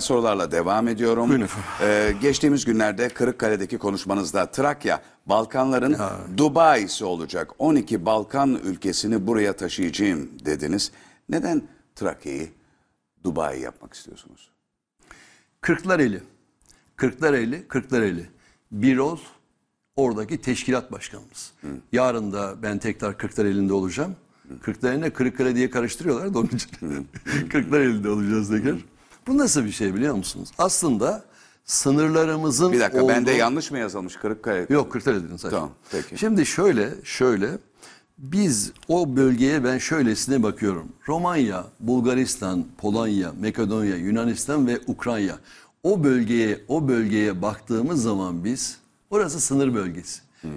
Sorularla devam ediyorum. Ee, geçtiğimiz günlerde Kırıkkale'deki konuşmanızda Trakya, Balkanların Dubai'si olacak. 12 Balkan ülkesini buraya taşıyacağım dediniz. Neden Trakya'yı Dubai yapmak istiyorsunuz? Kırklareli. Kırklareli, Kırklareli. Biroz oradaki teşkilat başkanımız. Yarın da ben tekrar Kırklareli'nde olacağım. Kırklareli'ne Kırıkkale diye karıştırıyorlar da onun için. Kırklareli'nde olacağız tekrar. Bu nasıl bir şey biliyor musunuz? Aslında sınırlarımızın Bir dakika olduğu... bende yanlış mı yazılmış Kırıkkale? Yok Kırıkkale dedin sadece. Tamam peki. Şimdi şöyle şöyle biz o bölgeye ben şöylesine bakıyorum. Romanya, Bulgaristan, Polonya, Makedonya, Yunanistan ve Ukrayna. O bölgeye o bölgeye baktığımız zaman biz orası sınır bölgesi. Hı.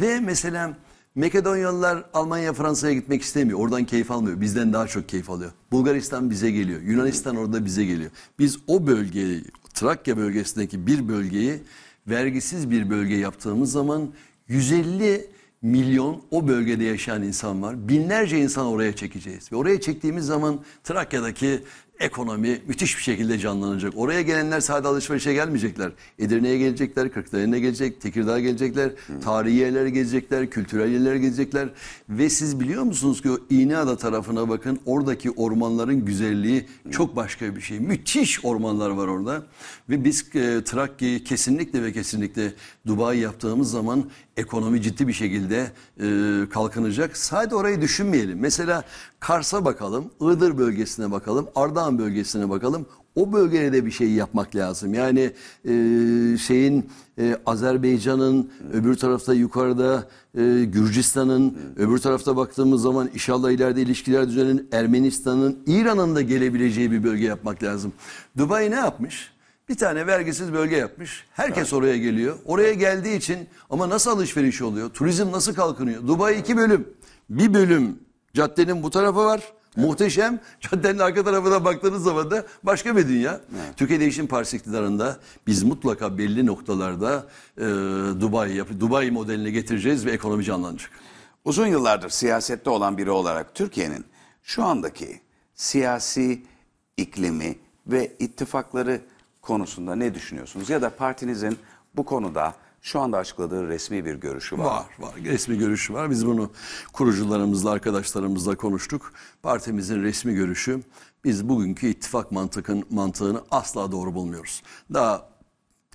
Ve mesela Makedonyalılar Almanya, Fransa'ya gitmek istemiyor. Oradan keyif almıyor. Bizden daha çok keyif alıyor. Bulgaristan bize geliyor. Yunanistan orada bize geliyor. Biz o bölgeyi, Trakya bölgesindeki bir bölgeyi vergisiz bir bölge yaptığımız zaman 150 milyon o bölgede yaşayan insan var. Binlerce insan oraya çekeceğiz. Ve oraya çektiğimiz zaman Trakya'daki ekonomi müthiş bir şekilde canlanacak. Oraya gelenler sadece alışverişe gelmeyecekler. Edirne'ye gelecekler, Kırklareli'ne gelecek, Tekirdağ'a gelecekler, tarihi yerlere gelecekler, kültürel yerlere gelecekler. Ve siz biliyor musunuz ki o İğneada tarafına bakın oradaki ormanların güzelliği çok başka bir şey. Müthiş ormanlar var orada. Ve biz e, Trakya'yı kesinlikle ve kesinlikle Dubai yaptığımız zaman ekonomi ciddi bir şekilde e, kalkınacak. Sadece orayı düşünmeyelim. Mesela Kars'a bakalım, Iğdır bölgesine bakalım, Ardahan Uludağ'ın bölgesine bakalım. O bölgede de bir şey yapmak lazım. Yani e, şeyin e, Azerbaycan'ın öbür tarafta yukarıda e, Gürcistan'ın öbür tarafta baktığımız zaman inşallah ileride ilişkiler düzenin Ermenistan'ın İran'ın da gelebileceği bir bölge yapmak lazım. Dubai ne yapmış? Bir tane vergisiz bölge yapmış. Herkes evet. oraya geliyor. Oraya geldiği için ama nasıl alışveriş oluyor? Turizm nasıl kalkınıyor? Dubai iki bölüm. Bir bölüm caddenin bu tarafı var. Muhteşem. Caddenin arka tarafına baktığınız zaman da başka bir dünya. Evet. Türkiye Değişim Partisi iktidarında biz mutlaka belli noktalarda e, Dubai yap Dubai modelini getireceğiz ve ekonomi canlanacak. Uzun yıllardır siyasette olan biri olarak Türkiye'nin şu andaki siyasi iklimi ve ittifakları konusunda ne düşünüyorsunuz? Ya da partinizin bu konuda şu anda açıkladığı resmi bir görüşü var. Var, var. Resmi görüşü var. Biz bunu kurucularımızla, arkadaşlarımızla konuştuk. Partimizin resmi görüşü biz bugünkü ittifak mantıkın mantığını asla doğru bulmuyoruz. Daha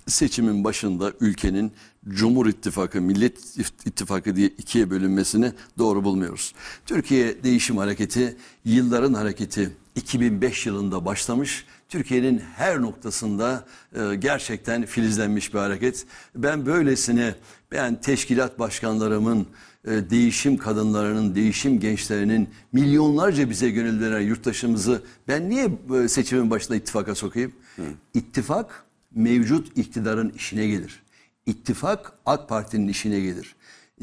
seçimin başında ülkenin Cumhur İttifakı, Millet İttifakı diye ikiye bölünmesini doğru bulmuyoruz. Türkiye Değişim Hareketi yılların hareketi 2005 yılında başlamış. Türkiye'nin her noktasında e, gerçekten filizlenmiş bir hareket. Ben böylesine ben teşkilat başkanlarımın e, değişim kadınlarının, değişim gençlerinin milyonlarca bize gönül veren yurttaşımızı ben niye e, seçimin başında ittifaka sokayım? Hı. İttifak mevcut iktidarın işine gelir. İttifak AK Parti'nin işine gelir.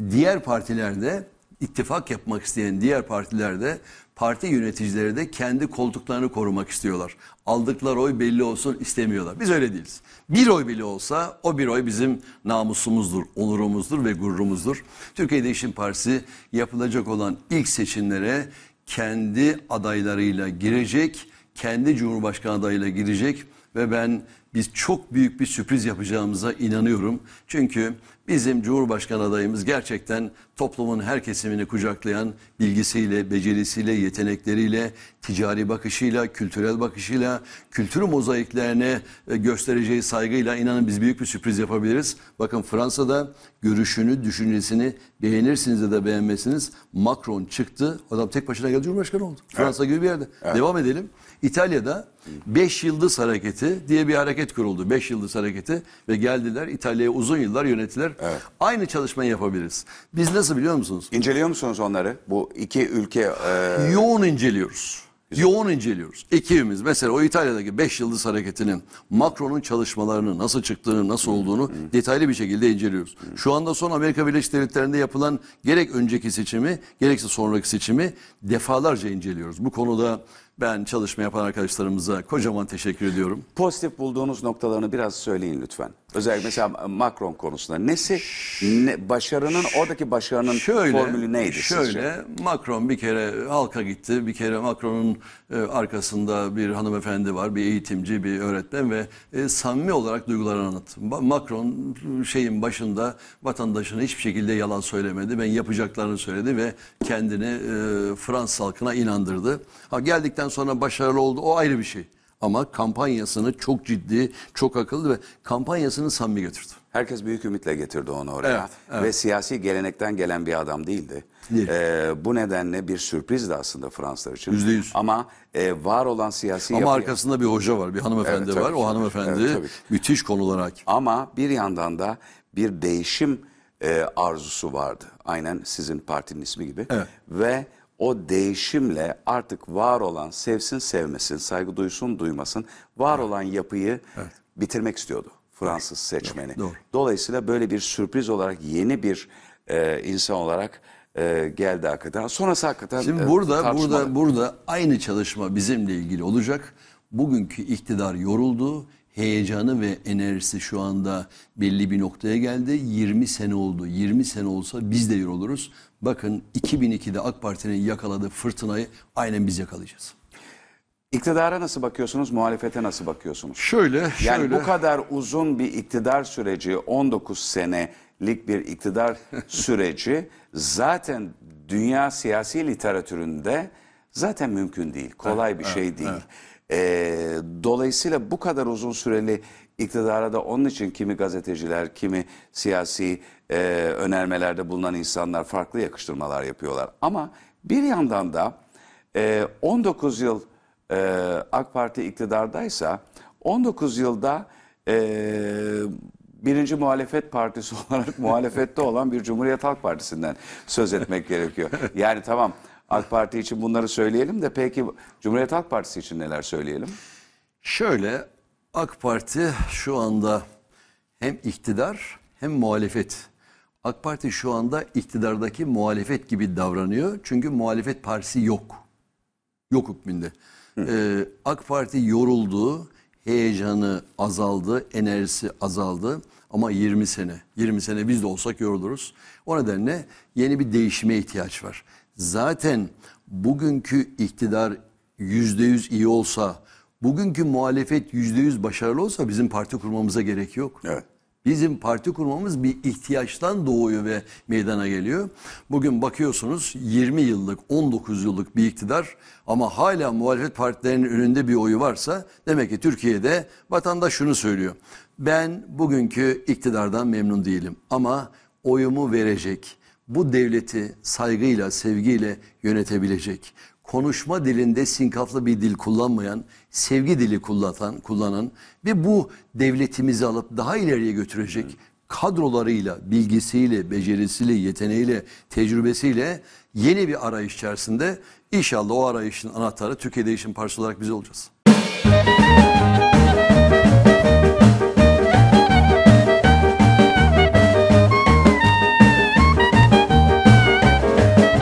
Diğer partilerde ittifak yapmak isteyen diğer partilerde parti yöneticileri de kendi koltuklarını korumak istiyorlar. Aldıkları oy belli olsun istemiyorlar. Biz öyle değiliz. Bir oy bile olsa o bir oy bizim namusumuzdur, onurumuzdur ve gururumuzdur. Türkiye Değişim Partisi yapılacak olan ilk seçimlere kendi adaylarıyla girecek, kendi Cumhurbaşkanı adayıyla girecek ve ben biz çok büyük bir sürpriz yapacağımıza inanıyorum. Çünkü bizim Cumhurbaşkanı adayımız gerçekten toplumun her kesimini kucaklayan bilgisiyle, becerisiyle, yetenekleriyle, ticari bakışıyla, kültürel bakışıyla, kültür mozaiklerine e, göstereceği saygıyla inanın biz büyük bir sürpriz yapabiliriz. Bakın Fransa'da görüşünü, düşüncesini beğenirsiniz de da beğenmesiniz. Macron çıktı, adam tek başına geldi Cumhurbaşkanı oldu. Fransa evet. gibi bir yerde. Evet. Devam edelim. İtalya'da 5 yıldız hareketi diye bir hareket hareket kuruldu. 5 yıldız hareketi ve geldiler İtalya'ya uzun yıllar yönettiler. Evet. Aynı çalışmayı yapabiliriz. Biz nasıl biliyor musunuz? İnceliyor musunuz onları? Bu iki ülke... E... Yoğun inceliyoruz. Güzel. Yoğun inceliyoruz. Ekibimiz mesela o İtalya'daki 5 yıldız hareketinin Macron'un çalışmalarını nasıl çıktığını nasıl olduğunu hmm. detaylı bir şekilde inceliyoruz. Hmm. Şu anda son Amerika Birleşik Devletleri'nde yapılan gerek önceki seçimi gerekse sonraki seçimi defalarca inceliyoruz. Bu konuda ben çalışma yapan arkadaşlarımıza kocaman teşekkür ediyorum. Pozitif bulduğunuz noktalarını biraz söyleyin lütfen. Özellikle mesela Macron konusunda. Nesi, ne, başarının, oradaki başarının şöyle, formülü neydi Şöyle, sizce? Macron bir kere halka gitti. Bir kere Macron'un e, arkasında bir hanımefendi var, bir eğitimci, bir öğretmen ve e, samimi olarak duygularını anlattı. Macron şeyin başında vatandaşına hiçbir şekilde yalan söylemedi. Ben yapacaklarını söyledi ve kendini e, Fransız halkına inandırdı. Ha, geldikten seçildikten sonra başarılı oldu o ayrı bir şey. Ama kampanyasını çok ciddi, çok akıllı ve kampanyasını samimi getirdi. Herkes büyük ümitle getirdi onu oraya. Evet, evet. Ve siyasi gelenekten gelen bir adam değildi. Değil. Ee, bu nedenle bir sürpriz de aslında Fransızlar için. %100. Ama e, var olan siyasi... Ama yapı... arkasında bir hoca var, bir hanımefendi evet, var. Ki, o hanımefendi evet, müthiş konulara hakim. Ama bir yandan da bir değişim e, arzusu vardı. Aynen sizin partinin ismi gibi. Evet. Ve o değişimle artık var olan sevsin sevmesin, saygı duysun duymasın, var olan yapıyı evet. bitirmek istiyordu Fransız seçmeni. Doğru. Dolayısıyla böyle bir sürpriz olarak yeni bir e, insan olarak e, geldi hakikaten. Sonrası hakikaten Şimdi e, burada tartışmalı. burada burada aynı çalışma bizimle ilgili olacak. Bugünkü iktidar yoruldu heyecanı ve enerjisi şu anda belli bir noktaya geldi. 20 sene oldu. 20 sene olsa biz de yer Bakın 2002'de AK Parti'nin yakaladığı fırtınayı aynen biz yakalayacağız. İktidara nasıl bakıyorsunuz, muhalefete nasıl bakıyorsunuz? Şöyle, yani şöyle. Yani bu kadar uzun bir iktidar süreci, 19 senelik bir iktidar süreci zaten dünya siyasi literatüründe zaten mümkün değil, kolay bir şey değil. E, dolayısıyla bu kadar uzun süreli iktidara da onun için kimi gazeteciler, kimi siyasi e, önermelerde bulunan insanlar farklı yakıştırmalar yapıyorlar. Ama bir yandan da e, 19 yıl e, AK Parti iktidardaysa 19 yılda e, birinci muhalefet partisi olarak muhalefette olan bir Cumhuriyet Halk Partisi'nden söz etmek gerekiyor. Yani tamam AK Parti için bunları söyleyelim de peki Cumhuriyet Halk Partisi için neler söyleyelim? Şöyle AK Parti şu anda hem iktidar hem muhalefet. AK Parti şu anda iktidardaki muhalefet gibi davranıyor. Çünkü muhalefet partisi yok. Yok hükmünde. Ee, AK Parti yoruldu heyecanı azaldı, enerjisi azaldı. Ama 20 sene, 20 sene biz de olsak yoruluruz. O nedenle yeni bir değişime ihtiyaç var. Zaten bugünkü iktidar %100 iyi olsa, bugünkü muhalefet %100 başarılı olsa bizim parti kurmamıza gerek yok. Evet. Bizim parti kurmamız bir ihtiyaçtan doğuyor ve meydana geliyor. Bugün bakıyorsunuz 20 yıllık, 19 yıllık bir iktidar ama hala muhalefet partilerinin önünde bir oyu varsa demek ki Türkiye'de vatandaş şunu söylüyor. Ben bugünkü iktidardan memnun değilim ama oyumu verecek, bu devleti saygıyla, sevgiyle yönetebilecek, konuşma dilinde sinkaflı bir dil kullanmayan, sevgi dili kullanan, kullanan ve bu devletimizi alıp daha ileriye götürecek kadrolarıyla, bilgisiyle, becerisiyle, yeteneğiyle, tecrübesiyle yeni bir arayış içerisinde inşallah o arayışın anahtarı Türkiye Değişim Partisi olarak biz olacağız. Müzik